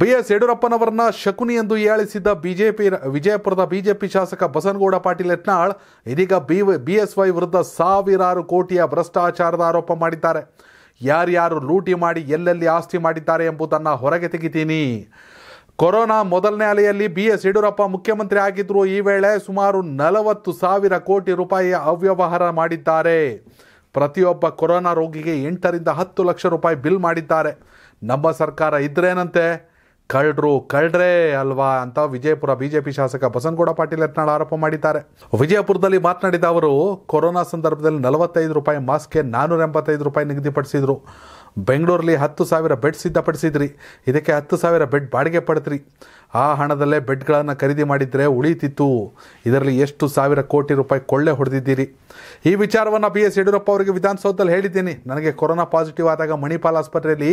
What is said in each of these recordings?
B S ಯಡಿಯೂರಪ್ಪನವರನ್ನ Shakuni ಎಂದು ಹೇಳಿಸಿದ್ದ BJP ವಿಜಯಪುರದ BJP ಶಾಸಕ ಬಸನಗೌಡ ಪಾಟೀಲ್ ಯತ್ನಾಳ್ ಇದೀಗ ಬಿ ಬಿ ಎಸ್ ವೈ ವಿರುದ್ಧ ಸಾವಿರಾರು ಕೋಟಿಯ ಭ್ರಷ್ಟಾಚಾರದ ಆರೋಪ ಮಾಡಿದ್ದಾರೆ ಯಾರ್ಯಾರು ಲೂಟಿ ಮಾಡಿ ಎಲ್ಲೆಲ್ಲಿ ಆಸ್ತಿ ಮಾಡಿದ್ದಾರೆ ಎಂಬುದನ್ನು ಹೊರಗೆ ತೆಗಿತೀನಿ ಕೊರೋನಾ ಮೊದಲನೇ ಅಲೆಯಲ್ಲಿ ಬಿ ಎಸ್ ಯಡಿಯೂರಪ್ಪ ಮುಖ್ಯಮಂತ್ರಿ ಆಗಿದ್ದರೂ ಈ ವೇಳೆ ಸುಮಾರು ನಲವತ್ತು ಸಾವಿರ ಕೋಟಿ ರೂಪಾಯಿಯ ಅವ್ಯವಹಾರ ಮಾಡಿದ್ದಾರೆ ಪ್ರತಿಯೊಬ್ಬ ಕೊರೋನಾ ರೋಗಿಗೆ ಎಂಟರಿಂದ ಹತ್ತು ಲಕ್ಷ ರೂಪಾಯಿ ಬಿಲ್ ಮಾಡಿದ್ದಾರೆ ನಮ್ಮ ಸರ್ಕಾರ ಇದ್ರೇನಂತೆ ಕಳ್ಳರು ಕಳ್ರೆ ಅಲ್ವಾ ಅಂತ ವಿಜಯಪುರ ಬಿಜೆಪಿ ಶಾಸಕ ಬಸನಗೌಡ ಪಾಟೀಲ್ ಯತ್ನಾಳ್ ಆರೋಪ ಮಾಡಿದ್ದಾರೆ ವಿಜಯಪುರದಲ್ಲಿ ಮಾತನಾಡಿದ ಅವರು ಕೊರೋನಾ ಸಂದರ್ಭದಲ್ಲಿ ನಲವತ್ತೈದು ರೂಪಾಯಿ ಮಾಸ್ಕ್ಗೆ ನಾನೂರ ಎಂಬತ್ತೈದು ರೂಪಾಯಿ ನಿಗದಿಪಡಿಸಿದ್ರು ಬೆಂಗಳೂರಲ್ಲಿ ಹತ್ತು ಸಾವಿರ ಬೆಡ್ ಸಿದ್ಧಪಡಿಸಿದ್ರಿ ಇದಕ್ಕೆ ಹತ್ತು ಸಾವಿರ ಬೆಡ್ ಬಾಡಿಗೆ ಪಡೆದ್ರಿ ಆ ಹಣದಲ್ಲೇ ಬೆಡ್ಗಳನ್ನು ಖರೀದಿ ಮಾಡಿದರೆ ಉಳಿಯುತ್ತಿತ್ತು ಇದರಲ್ಲಿ ಎಷ್ಟು ಸಾವಿರ ಕೋಟಿ ರೂಪಾಯಿ ಕೊಳ್ಳೆ ಹೊಡೆದಿದ್ದೀರಿ ಈ ವಿಚಾರವನ್ನು ಬಿ ಎಸ್ ಯಡಿಯೂರಪ್ಪ ಅವರಿಗೆ ವಿಧಾನಸೌಧದಲ್ಲಿ ಹೇಳಿದ್ದೀನಿ ನನಗೆ ಕೊರೋನಾ ಪಾಸಿಟಿವ್ ಆದಾಗ ಮಣಿಪಾಲ್ ಆಸ್ಪತ್ರೆಯಲ್ಲಿ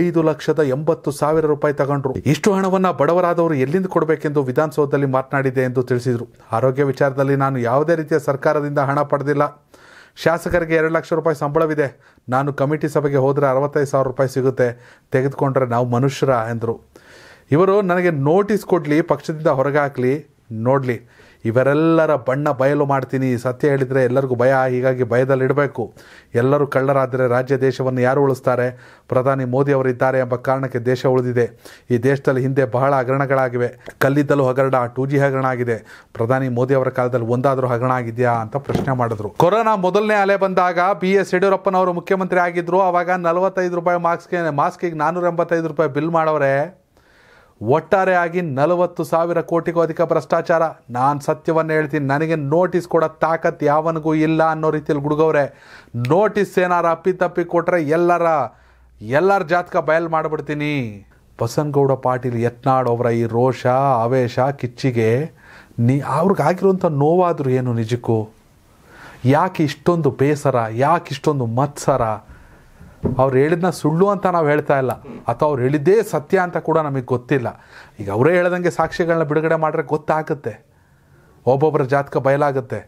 ಐದು ಲಕ್ಷದ ಎಂಬತ್ತು ಸಾವಿರ ರೂಪಾಯಿ ತಗೊಂಡ್ರು ಇಷ್ಟು ಹಣವನ್ನು ಬಡವರಾದವರು ಎಲ್ಲಿಂದ ಕೊಡಬೇಕೆಂದು ವಿಧಾನಸೌಧದಲ್ಲಿ ಮಾತನಾಡಿದೆ ಎಂದು ತಿಳಿಸಿದರು ಆರೋಗ್ಯ ವಿಚಾರದಲ್ಲಿ ನಾನು ಯಾವುದೇ ರೀತಿಯ ಸರ್ಕಾರದಿಂದ ಹಣ ಪಡೆದಿಲ್ಲ ಶಾಸಕರಿಗೆ ಎರಡು ಲಕ್ಷ ರೂಪಾಯಿ ಸಂಬಳವಿದೆ ನಾನು ಕಮಿಟಿ ಸಭೆಗೆ ಹೋದರೆ ಅರವತ್ತೈದು ಸಾವಿರ ರೂಪಾಯಿ ಸಿಗುತ್ತೆ ತೆಗೆದುಕೊಂಡ್ರೆ ನಾವು ಮನುಷ್ಯರ ಎಂದರು ಇವರು ನನಗೆ ನೋಟಿಸ್ ಕೊಡಲಿ ಪಕ್ಷದಿಂದ ಹೊರಗಾಕಲಿ ನೋಡಲಿ ಇವರೆಲ್ಲರ ಬಣ್ಣ ಬಯಲು ಮಾಡ್ತೀನಿ ಸತ್ಯ ಹೇಳಿದರೆ ಎಲ್ಲರಿಗೂ ಭಯ ಹೀಗಾಗಿ ಭಯದಲ್ಲಿಡಬೇಕು ಎಲ್ಲರೂ ಕಳ್ಳರಾದರೆ ರಾಜ್ಯ ದೇಶವನ್ನು ಯಾರು ಉಳಿಸ್ತಾರೆ ಪ್ರಧಾನಿ ಮೋದಿ ಅವರಿದ್ದಾರೆ ಎಂಬ ಕಾರಣಕ್ಕೆ ದೇಶ ಉಳಿದಿದೆ ಈ ದೇಶದಲ್ಲಿ ಹಿಂದೆ ಬಹಳ ಹಗರಣಗಳಾಗಿವೆ ಕಲ್ಲಿದ್ದಲು ಹಗರಣ ಟೂ ಜಿ ಹಗರಣ ಆಗಿದೆ ಪ್ರಧಾನಿ ಮೋದಿ ಅವರ ಕಾಲದಲ್ಲಿ ಒಂದಾದರೂ ಹಗರಣ ಆಗಿದೆಯಾ ಅಂತ ಪ್ರಶ್ನೆ ಮಾಡಿದ್ರು ಕೊರೋನಾ ಮೊದಲನೇ ಅಲೆ ಬಂದಾಗ ಬಿ ಎಸ್ ಯಡಿಯೂರಪ್ಪನವರು ಮುಖ್ಯಮಂತ್ರಿ ಆಗಿದ್ರು ಆವಾಗ ನಲವತ್ತೈದು ರೂಪಾಯಿ ಮಾಸ್ಕ್ ಮಾಸ್ಕಿಗೆ ನಾನೂರ ಎಂಬತ್ತೈದು ರೂಪಾಯಿ ಬಿಲ್ ಮಾಡೋರೆ ಒಟ್ಟಾರೆ ಆಗಿ ನಲವತ್ತು ಸಾವಿರ ಕೋಟಿಗೂ ಅಧಿಕ ಭ್ರಷ್ಟಾಚಾರ ನಾನು ಸತ್ಯವನ್ನು ಹೇಳ್ತೀನಿ ನನಗೆ ನೋಟಿಸ್ ಕೊಡೋ ತಾಕತ್ ಯಾವನಿಗೂ ಇಲ್ಲ ಅನ್ನೋ ರೀತಿಯಲ್ಲಿ ಗುಡುಗವ್ರೆ ನೋಟಿಸ್ ಅಪ್ಪಿ ಅಪ್ಪಿತಪ್ಪಿ ಕೊಟ್ಟರೆ ಎಲ್ಲರ ಎಲ್ಲರ ಜಾತಕ ಬಯಲು ಮಾಡಿಬಿಡ್ತೀನಿ ಬಸನಗೌಡ ಪಾಟೀಲ್ ಯತ್ನಾಡು ಅವರ ಈ ರೋಷ ಅವೇಶ ಕಿಚ್ಚಿಗೆ ನೀ ಅವ್ರಿಗಾಗಿರುವಂಥ ನೋವಾದರೂ ಏನು ನಿಜಕ್ಕೂ ಯಾಕೆ ಇಷ್ಟೊಂದು ಬೇಸರ ಯಾಕೆ ಇಷ್ಟೊಂದು ಮತ್ಸರ ಅವ್ರು ಹೇಳಿದ್ನ ಸುಳ್ಳು ಅಂತ ನಾವು ಹೇಳ್ತಾ ಇಲ್ಲ ಅಥವಾ ಅವ್ರು ಹೇಳಿದ್ದೇ ಸತ್ಯ ಅಂತ ಕೂಡ ನಮಗೆ ಗೊತ್ತಿಲ್ಲ ಈಗ ಅವರೇ ಹೇಳ್ದಂಗೆ ಸಾಕ್ಷಿಗಳನ್ನ ಬಿಡುಗಡೆ ಮಾಡಿದ್ರೆ ಗೊತ್ತಾಗುತ್ತೆ ಒಬ್ಬೊಬ್ಬರ ಜಾತಕ ಬಯಲಾಗುತ್ತೆ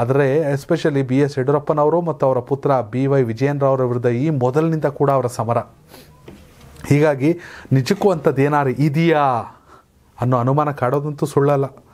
ಆದರೆ ಎಸ್ಪೆಷಲಿ ಬಿ ಎಸ್ ಯಡಿಯೂರಪ್ಪನವರು ಮತ್ತು ಅವರ ಪುತ್ರ ಬಿ ವೈ ವಿಜಯೇಂದ್ರವರ ವಿರುದ್ಧ ಈ ಮೊದಲಿನಿಂದ ಕೂಡ ಅವರ ಸಮರ ಹೀಗಾಗಿ ನಿಜಕ್ಕೂ ಅಂಥದ್ದು ಏನಾರು ಇದೆಯಾ ಅನ್ನೋ ಅನುಮಾನ ಕಾಡೋದಂತೂ ಸುಳ್ಳಲ್ಲ